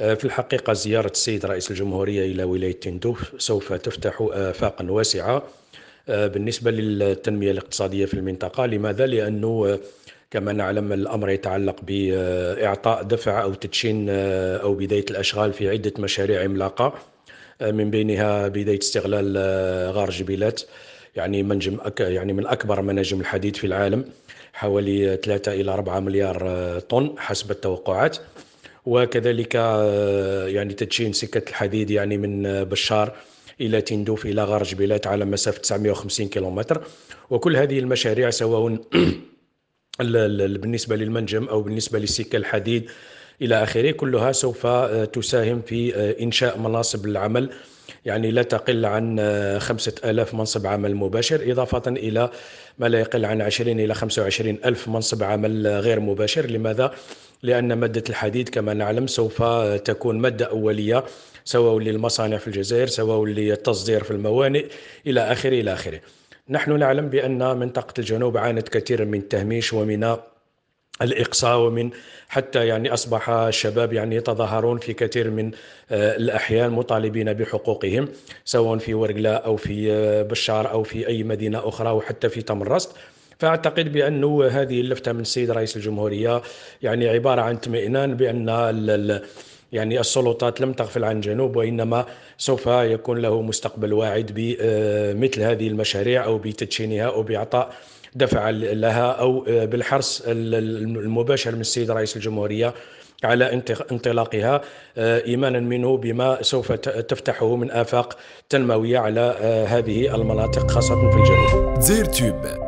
آه، في الحقيقة زيارة السيد رئيس الجمهورية إلى ولاية تندوف سوف تفتح آفاقا واسعة آه، بالنسبة للتنمية الاقتصادية في المنطقة لماذا؟ لأنه آه، كما نعلم الأمر يتعلق بإعطاء دفع أو تدشين أو بداية الأشغال في عدة مشاريع عملاقة من بينها بداية استغلال غار جبيلات يعني منجم يعني من أكبر مناجم الحديد في العالم حوالي 3 إلى 4 مليار طن حسب التوقعات وكذلك آه، يعني تدشين سكة الحديد يعني من آه، بشار إلى تندوف إلى غرج جبيلات على مسافة 950 كيلومتر وكل هذه المشاريع سواء بالنسبة للمنجم أو بالنسبة للسكه الحديد إلى آخره كلها سوف آه، تساهم في إنشاء مناصب العمل يعني لا تقل عن خمسة ألاف منصب عمل مباشر إضافة إلى ما لا يقل عن عشرين إلى خمسة وعشرين ألف منصب عمل غير مباشر لماذا؟ لأن مادة الحديد كما نعلم سوف تكون مادة أولية سواء للمصانع في الجزائر سواء للتصدير في الموانئ إلى آخره إلى آخره نحن نعلم بأن منطقة الجنوب عانت كثيرا من التهميش ومن الإقصاء ومن حتى يعني أصبح الشباب يعني يتظاهرون في كثير من آه، الأحيان مطالبين بحقوقهم سواء في ورقلة أو في آه، بشار أو في أي مدينة أخرى وحتى في تمرست فاعتقد بانه هذه اللفته من السيد رئيس الجمهوريه يعني عباره عن اطمئنان بان يعني السلطات لم تغفل عن جنوب وانما سوف يكون له مستقبل واعد بمثل آه، هذه المشاريع او بتدشينها او باعطاء دفع لها او آه، بالحرص المباشر من السيد رئيس الجمهوريه على انطلاقها آه، ايمانا منه بما سوف تفتحه من افاق تنمويه على هذه المناطق خاصه في الجنوب. زير تيوب